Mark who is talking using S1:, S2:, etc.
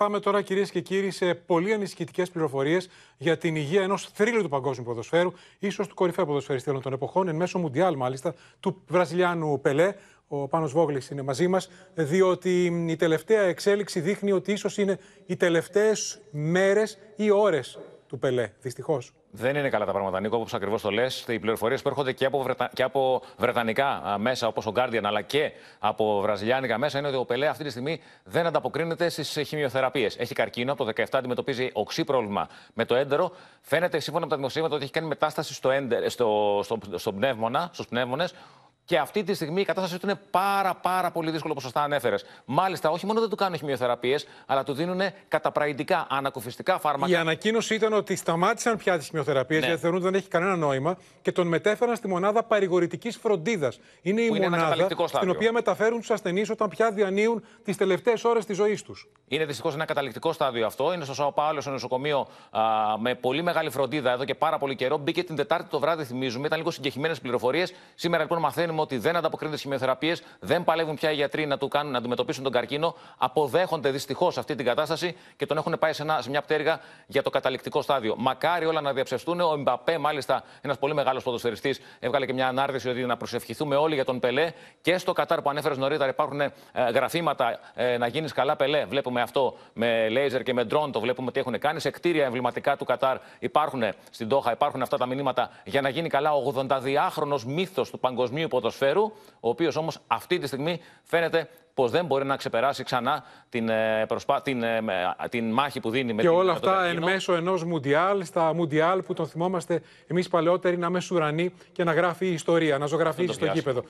S1: Πάμε τώρα κυρίες και κύριοι σε πολύ ανησυχητικές πληροφορίες για την υγεία ενός θρύλου του παγκόσμιου ποδοσφαίρου, ίσως του κορυφαίου ποδοσφαιριστή όλων των εποχών, εν μέσω Μουντιάλ μάλιστα, του Βραζιλιάνου Πελέ. Ο Πάνος Βόγλης είναι μαζί μας, διότι η τελευταία εξέλιξη δείχνει ότι ίσως είναι οι τελευταίες μέρες ή ώρες του Πελέ, δυστυχώς.
S2: Δεν είναι καλά τα πράγματα, Νίκο, όπως ακριβώς το λες. Οι πληροφορίες που έρχονται και από, και από βρετανικά μέσα, όπως ο Guardian, αλλά και από βραζιλιάνικα μέσα, είναι ότι ο Πελέ αυτή τη στιγμή δεν ανταποκρίνεται στις ε, χημειοθεραπείες. Έχει καρκίνο, από το 17 αντιμετωπίζει οξύ πρόβλημα με το έντερο. Φαίνεται, σύμφωνα με τα δημοσίευματα, ότι έχει κάνει μετάσταση στο, έντερο, στο... στο... στο πνεύμονα, στους πνεύμονες. Και αυτή τη στιγμή η κατάσταση του είναι πάρα, πάρα πολύ δύσκολο, όπως σωστά ανέφερες. Μάλιστα, όχι μόνο δεν του κάνουν χημειοθεραπείες, αλλά του δίνουν καταπραϊντικά, ανακουφιστικά φάρμακα. Η
S1: ανακοίνωση ήταν ότι σταμάτησαν πια τις χημειοθεραπείες, ναι. γιατί θεωρούν ότι δεν έχει κανένα νόημα και τον μετέφεραν στη μονάδα παρηγορητικής φροντίδας. Είναι που η είναι μονάδα στην οποία μεταφέρουν τους ασθενείς όταν πια διανύουν τις τελευταίες ώρες της ζωής τους.
S2: Είναι δυστυχώς ένα καταληκτικό στάδιο αυτό. Είναι στο Σαο Πάολο, στο νοσοκομείο, α, με πολύ μεγάλη φροντίδα εδώ και πάρα πολύ καιρό. Μπήκε την Τετάρτη το βράδυ, θυμίζουμε. Ήταν λίγο συγκεχημένες πληροφορίες. Σήμερα λοιπόν μαθαίνουμε ότι δεν ανταποκρίνονται στις χημειοθεραπείες, δεν παλεύουν πια οι γιατροί να του κάνουν να αντιμετωπίσουν τον καρκίνο. Αποδέχονται δυστυχώς αυτή την κατάσταση και τον έχουν πάει σε, ένα, σε μια πτέρυγα για το καταληκτικό στάδιο. Μακάρι όλα να διαψευστούν. Ο Μπαπέ, μάλιστα, ένας πολύ μεγάλος ποδοσφαιριστής, έβγαλε και μια ανάρτηση ότι να προσευχηθούμε όλοι για τον Πελέ και στο Κατάρ που ανέφερες νωρίτερα υπάρχουν ε, γραφήματα ε, να γίνεις καλά Πελέ. Βλέπουμε αυτό με λέιζερ και με ντρόν, το βλέπουμε τι έχουν κάνει. Σε κτίρια εμβληματικά του Κατάρ υπάρχουν ε, στην Τόχα, υπάρχουν αυτά τα μηνύματα για να γίνει καλά ο 82χρονο μύθος του παγκοσμίου ποδοσφαιριστή ποδοσφαίρου, ο οποίος όμως αυτή τη στιγμή φαίνεται πως δεν μπορεί να ξεπεράσει ξανά την, ε, την, ε, την μάχη που δίνει με και την Και όλα αυτά εν
S1: μέσω ενός Μουντιάλ, στα Μουντιάλ που τον θυμόμαστε εμείς παλαιότεροι να μεσουρανεί και να γράφει η ιστορία, να ζωγραφίζει στο γήπεδο.